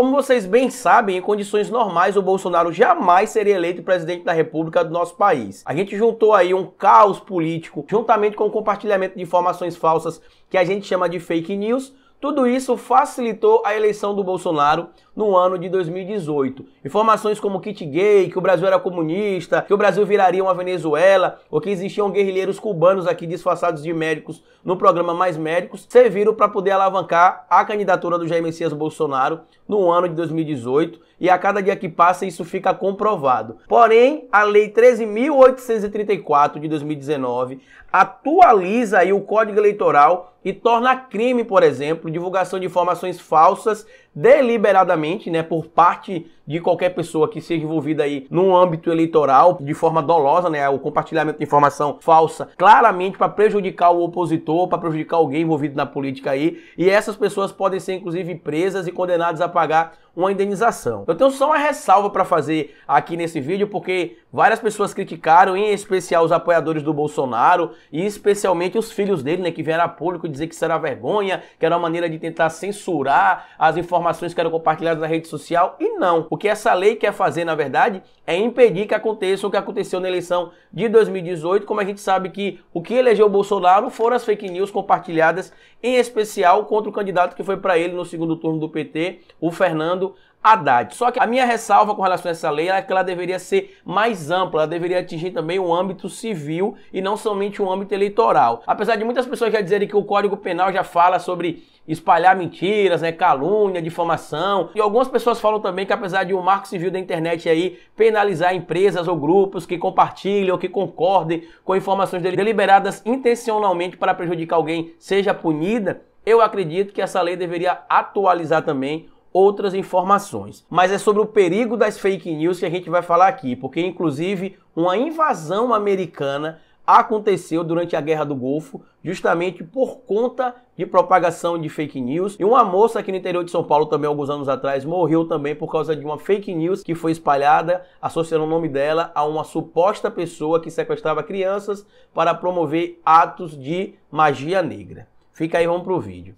Como vocês bem sabem, em condições normais o Bolsonaro jamais seria eleito presidente da República do nosso país. A gente juntou aí um caos político, juntamente com o compartilhamento de informações falsas que a gente chama de fake news, tudo isso facilitou a eleição do Bolsonaro no ano de 2018. Informações como kit gay, que o Brasil era comunista, que o Brasil viraria uma Venezuela, ou que existiam guerrilheiros cubanos aqui disfarçados de médicos no programa Mais Médicos, serviram para poder alavancar a candidatura do Jair Messias Bolsonaro no ano de 2018 e a cada dia que passa isso fica comprovado. Porém, a Lei 13.834 de 2019 atualiza aí o Código Eleitoral e torna crime, por exemplo, divulgação de informações falsas deliberadamente, né, por parte de qualquer pessoa que seja envolvida aí no âmbito eleitoral de forma dolosa, né, o compartilhamento de informação falsa, claramente para prejudicar o opositor, para prejudicar alguém envolvido na política aí, e essas pessoas podem ser inclusive presas e condenadas a pagar uma indenização. Eu tenho só uma ressalva para fazer aqui nesse vídeo, porque Várias pessoas criticaram, em especial os apoiadores do Bolsonaro e especialmente os filhos dele, né, que vieram a público dizer que isso era vergonha, que era uma maneira de tentar censurar as informações que eram compartilhadas na rede social. E não. O que essa lei quer fazer, na verdade, é impedir que aconteça o que aconteceu na eleição de 2018, como a gente sabe que o que elegeu o Bolsonaro foram as fake news compartilhadas, em especial contra o candidato que foi para ele no segundo turno do PT, o Fernando Haddad. Só que a minha ressalva com relação a essa lei é que ela deveria ser mais ampla, ela deveria atingir também o um âmbito civil e não somente o um âmbito eleitoral. Apesar de muitas pessoas já dizerem que o Código Penal já fala sobre espalhar mentiras, né, calúnia, difamação. E algumas pessoas falam também que apesar de o um Marco Civil da internet aí penalizar empresas ou grupos que compartilham, que concordem com informações deliberadas intencionalmente para prejudicar alguém, seja punida, eu acredito que essa lei deveria atualizar também outras informações. Mas é sobre o perigo das fake news que a gente vai falar aqui, porque inclusive uma invasão americana aconteceu durante a Guerra do Golfo, justamente por conta de propagação de fake news. E uma moça aqui no interior de São Paulo também alguns anos atrás morreu também por causa de uma fake news que foi espalhada associando o nome dela a uma suposta pessoa que sequestrava crianças para promover atos de magia negra. Fica aí, vamos pro vídeo.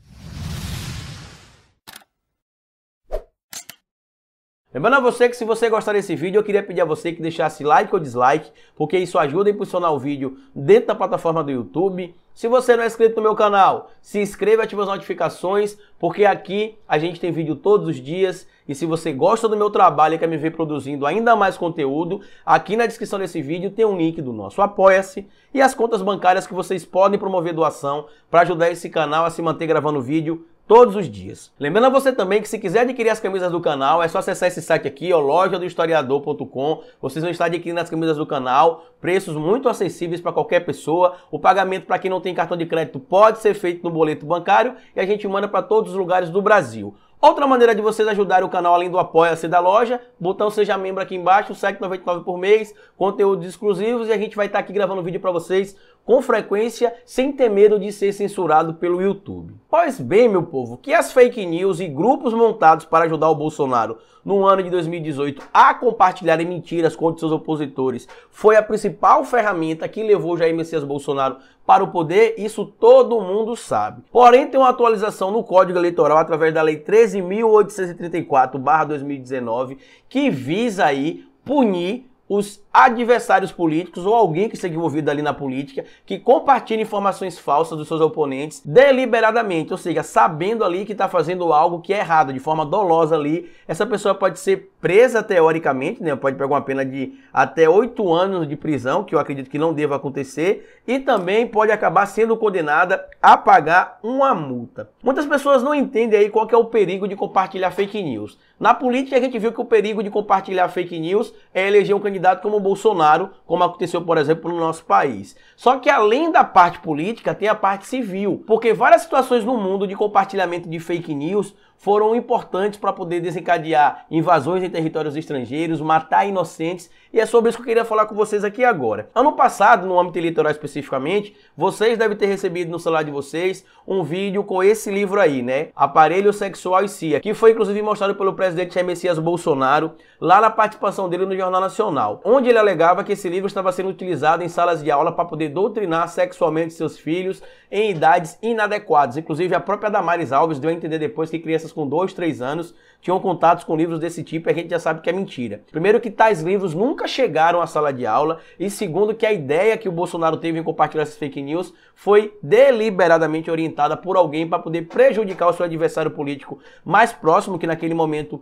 Lembrando a você que se você gostar desse vídeo, eu queria pedir a você que deixasse like ou dislike, porque isso ajuda a impulsionar o vídeo dentro da plataforma do YouTube. Se você não é inscrito no meu canal, se inscreva e ative as notificações, porque aqui a gente tem vídeo todos os dias. E se você gosta do meu trabalho e quer me ver produzindo ainda mais conteúdo, aqui na descrição desse vídeo tem um link do nosso Apoia-se e as contas bancárias que vocês podem promover doação para ajudar esse canal a se manter gravando vídeo todos os dias. Lembrando a você também que se quiser adquirir as camisas do canal, é só acessar esse site aqui, ó, lojadohistoriador.com. Vocês vão estar adquirindo as camisas do canal, preços muito acessíveis para qualquer pessoa. O pagamento para quem não tem cartão de crédito pode ser feito no boleto bancário e a gente manda para todos os lugares do Brasil. Outra maneira de vocês ajudarem o canal além do apoia-se da loja, botão seja membro aqui embaixo, R$ 7,99 por mês, conteúdos exclusivos e a gente vai estar aqui gravando vídeo para vocês com frequência sem ter medo de ser censurado pelo YouTube. Pois bem, meu povo, que as fake news e grupos montados para ajudar o Bolsonaro no ano de 2018 a compartilharem mentiras contra seus opositores foi a principal ferramenta que levou Jair Messias Bolsonaro para o poder, isso todo mundo sabe. Porém, tem uma atualização no Código Eleitoral através da Lei 13.834/2019 que visa aí punir os adversários políticos ou alguém que seja envolvido ali na política que compartilha informações falsas dos seus oponentes deliberadamente, ou seja, sabendo ali que está fazendo algo que é errado, de forma dolosa ali. Essa pessoa pode ser presa teoricamente, né? pode pegar uma pena de até oito anos de prisão, que eu acredito que não deva acontecer, e também pode acabar sendo condenada a pagar uma multa. Muitas pessoas não entendem aí qual é o perigo de compartilhar fake news. Na política, a gente viu que o perigo de compartilhar fake news é eleger um candidato como o Bolsonaro, como aconteceu, por exemplo, no nosso país. Só que além da parte política, tem a parte civil, porque várias situações no mundo de compartilhamento de fake news foram importantes para poder desencadear invasões em territórios estrangeiros, matar inocentes, e é sobre isso que eu queria falar com vocês aqui agora. Ano passado, no âmbito eleitoral especificamente, vocês devem ter recebido no celular de vocês um vídeo com esse livro aí, né? Aparelho Sexual e CIA, que foi inclusive mostrado pelo presidente presidente Jair Messias Bolsonaro lá na participação dele no Jornal Nacional, onde ele alegava que esse livro estava sendo utilizado em salas de aula para poder doutrinar sexualmente seus filhos em idades inadequadas. Inclusive, a própria Damares Alves deu a entender depois que crianças com 2, 3 anos tinham contatos com livros desse tipo e a gente já sabe que é mentira. Primeiro que tais livros nunca chegaram à sala de aula e segundo que a ideia que o Bolsonaro teve em compartilhar essas fake news foi deliberadamente orientada por alguém para poder prejudicar o seu adversário político mais próximo, que naquele momento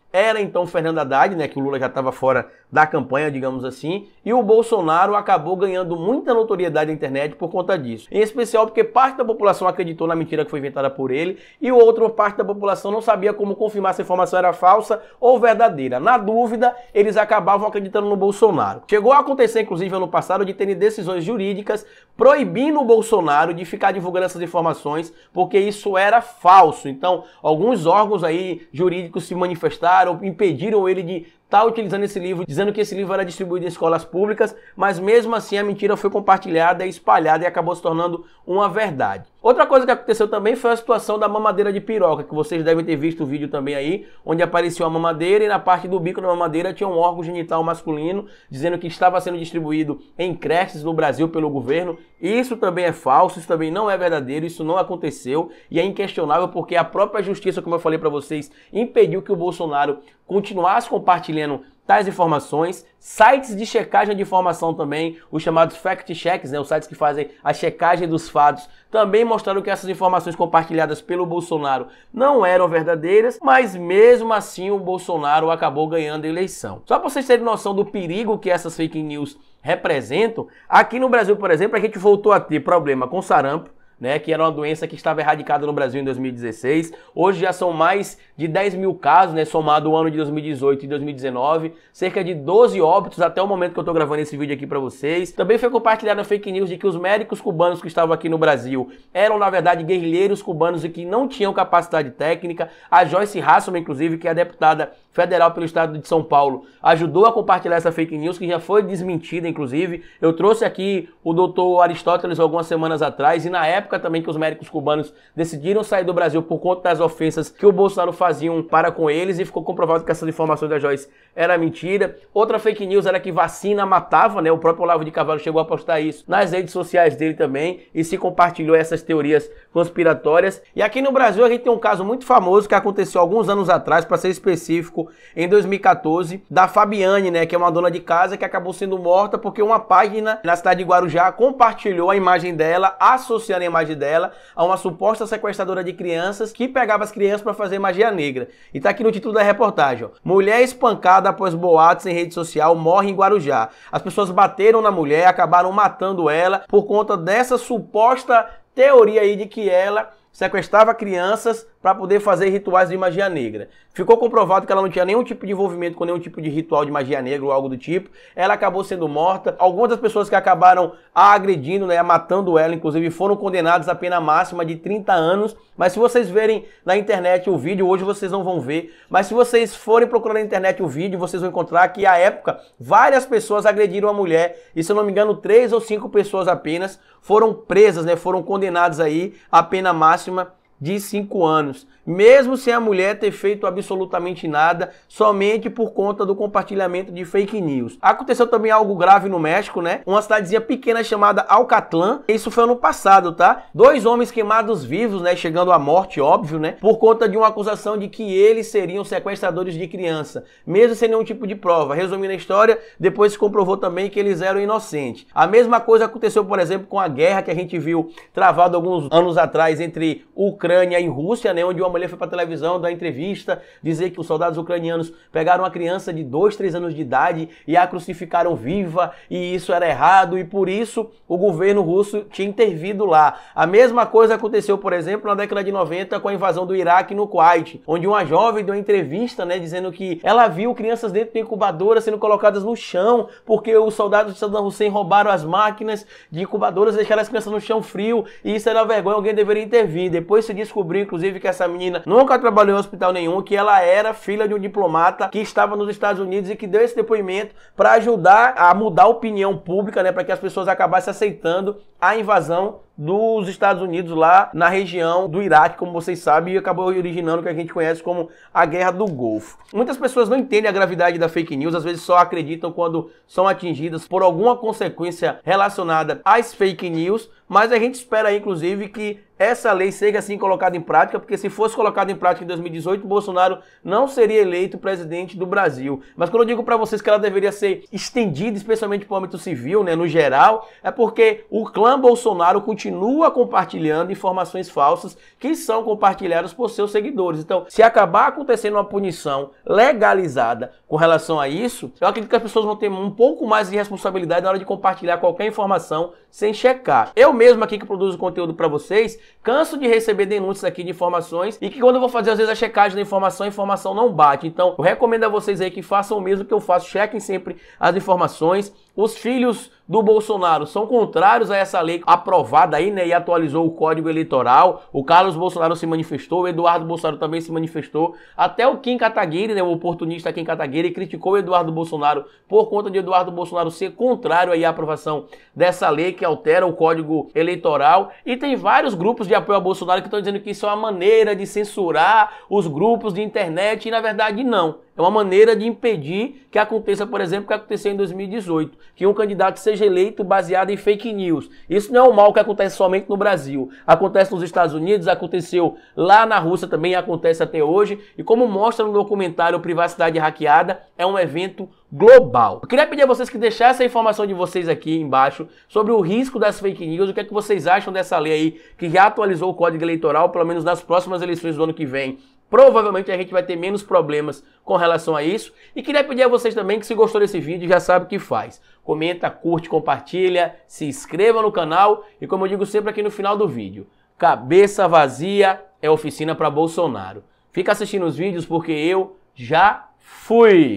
era então Fernando Haddad, né, que o Lula já estava fora da campanha, digamos assim, e o Bolsonaro acabou ganhando muita notoriedade na internet por conta disso. Em especial porque parte da população acreditou na mentira que foi inventada por ele e outra parte da população não sabia como confirmar se a informação era falsa ou verdadeira. Na dúvida, eles acabavam acreditando no Bolsonaro. Chegou a acontecer, inclusive, ano passado, de terem decisões jurídicas proibindo o Bolsonaro de ficar divulgando essas informações porque isso era falso. Então, alguns órgãos aí jurídicos se manifestaram cercaram, impediram ele de está utilizando esse livro, dizendo que esse livro era distribuído em escolas públicas, mas mesmo assim a mentira foi compartilhada e espalhada e acabou se tornando uma verdade. Outra coisa que aconteceu também foi a situação da mamadeira de piroca, que vocês devem ter visto o vídeo também aí, onde apareceu a mamadeira e na parte do bico da mamadeira tinha um órgão genital masculino, dizendo que estava sendo distribuído em creches no Brasil pelo governo. Isso também é falso, isso também não é verdadeiro, isso não aconteceu e é inquestionável porque a própria justiça, como eu falei para vocês, impediu que o Bolsonaro continuasse compartilhando trazendo tais informações, sites de checagem de informação também, os chamados fact checks, né, os sites que fazem a checagem dos fatos, também mostraram que essas informações compartilhadas pelo Bolsonaro não eram verdadeiras, mas mesmo assim o Bolsonaro acabou ganhando a eleição. Só para vocês terem noção do perigo que essas fake news representam, aqui no Brasil, por exemplo, a gente voltou a ter problema com sarampo, né, que era uma doença que estava erradicada no Brasil em 2016. Hoje já são mais de 10 mil casos, né, somado o ano de 2018 e 2019, cerca de 12 óbitos até o momento que eu estou gravando esse vídeo aqui para vocês. Também foi compartilhada fake news de que os médicos cubanos que estavam aqui no Brasil eram, na verdade, guerrilheiros cubanos e que não tinham capacidade técnica. A Joyce Hasselman, inclusive, que é deputada federal pelo estado de São Paulo, ajudou a compartilhar essa fake news que já foi desmentida, inclusive. Eu trouxe aqui o doutor Aristóteles algumas semanas atrás e na época época também que os médicos cubanos decidiram sair do Brasil por conta das ofensas que o Bolsonaro faziam para com eles e ficou comprovado que essas informações da Joyce era mentira. Outra fake news era que vacina matava, né? O próprio Olavo de Cavalo chegou a postar isso nas redes sociais dele também e se compartilhou essas teorias conspiratórias. E aqui no Brasil a gente tem um caso muito famoso que aconteceu alguns anos atrás, para ser específico, em 2014, da Fabiane, né, que é uma dona de casa que acabou sendo morta porque uma página na cidade de Guarujá compartilhou a imagem dela associando a imagem imagem dela a uma suposta sequestradora de crianças que pegava as crianças para fazer magia negra. E tá aqui no título da reportagem, ó. Mulher espancada após boatos em rede social morre em Guarujá. As pessoas bateram na mulher, acabaram matando ela por conta dessa suposta teoria aí de que ela sequestrava crianças para poder fazer rituais de magia negra. Ficou comprovado que ela não tinha nenhum tipo de envolvimento com nenhum tipo de ritual de magia negra ou algo do tipo. Ela acabou sendo morta. Algumas das pessoas que acabaram a agredindo, né, matando ela, inclusive, foram condenadas à pena máxima de 30 anos. Mas se vocês verem na internet o vídeo, hoje vocês não vão ver. Mas se vocês forem procurar na internet o vídeo, vocês vão encontrar que à época várias pessoas agrediram a mulher. E se eu não me engano, três ou cinco pessoas apenas foram presas, né, foram condenadas aí à pena máxima de 5 anos, mesmo sem a mulher ter feito absolutamente nada, somente por conta do compartilhamento de fake news. Aconteceu também algo grave no México, né? Uma cidadezinha pequena chamada Alcatlán, isso foi ano passado, tá? Dois homens queimados vivos, né, chegando à morte, óbvio, né, por conta de uma acusação de que eles seriam sequestradores de criança, mesmo sem nenhum tipo de prova. Resumindo a história, depois se comprovou também que eles eram inocentes. A mesma coisa aconteceu, por exemplo, com a guerra que a gente viu travada alguns anos atrás entre Ucrânia Ucrânia e Rússia, né, onde uma mulher foi para televisão dar entrevista, dizer que os soldados ucranianos pegaram uma criança de 2, 3 anos de idade e a crucificaram viva, e isso era errado, e por isso o governo russo tinha intervido lá. A mesma coisa aconteceu, por exemplo, na década de 90 com a invasão do Iraque no Kuwait, onde uma jovem deu uma entrevista, né, dizendo que ela viu crianças dentro de incubadoras sendo colocadas no chão, porque os soldados de Saddam Hussein roubaram as máquinas de incubadoras, deixaram as crianças no chão frio, e isso era vergonha, alguém deveria intervir. Depois se descobriu, inclusive, que essa menina nunca trabalhou em hospital nenhum, que ela era filha de um diplomata que estava nos Estados Unidos e que deu esse depoimento para ajudar a mudar a opinião pública, né, para que as pessoas acabassem aceitando a invasão dos Estados Unidos lá na região do Iraque, como vocês sabem, e acabou originando o que a gente conhece como a Guerra do Golfo. Muitas pessoas não entendem a gravidade da fake news, às vezes só acreditam quando são atingidas por alguma consequência relacionada às fake news, mas a gente espera aí, inclusive, que essa lei seja assim colocada em prática, porque se fosse colocada em prática em 2018, Bolsonaro não seria eleito presidente do Brasil. Mas quando eu digo para vocês que ela deveria ser estendida, especialmente para o âmbito civil, né, no geral, é porque o clã Bolsonaro continua continua compartilhando informações falsas que são compartilhadas por seus seguidores. Então, se acabar acontecendo uma punição legalizada com relação a isso, eu acredito que as pessoas vão ter um pouco mais de responsabilidade na hora de compartilhar qualquer informação sem checar. Eu mesmo aqui que produzo conteúdo para vocês, canso de receber denúncias aqui de informações e que quando eu vou fazer às vezes a checagem da informação, a informação não bate. Então, eu recomendo a vocês aí que façam o mesmo que eu faço, chequem sempre as informações os filhos do Bolsonaro são contrários a essa lei aprovada aí, né? E atualizou o Código Eleitoral. O Carlos Bolsonaro se manifestou, o Eduardo Bolsonaro também se manifestou. Até o Kim Kataguiri, né? O oportunista Kim Kataguiri criticou o Eduardo Bolsonaro por conta de Eduardo Bolsonaro ser contrário aí à aprovação dessa lei que altera o Código Eleitoral. E tem vários grupos de apoio a Bolsonaro que estão dizendo que isso é uma maneira de censurar os grupos de internet. E na verdade, não. É uma maneira de impedir que aconteça, por exemplo, o que aconteceu em 2018 que um candidato seja eleito baseado em fake news. Isso não é um mal que acontece somente no Brasil. Acontece nos Estados Unidos, aconteceu lá na Rússia também, acontece até hoje. E como mostra no documentário Privacidade Hackeada, é um evento global. Eu queria pedir a vocês que deixassem a informação de vocês aqui embaixo sobre o risco das fake news, o que é que vocês acham dessa lei aí que já atualizou o Código Eleitoral, pelo menos nas próximas eleições do ano que vem. Provavelmente a gente vai ter menos problemas com relação a isso. E queria pedir a vocês também que se gostou desse vídeo, já sabe o que faz. Comenta, curte, compartilha, se inscreva no canal e como eu digo sempre aqui no final do vídeo, cabeça vazia é oficina para Bolsonaro. Fica assistindo os vídeos porque eu já fui!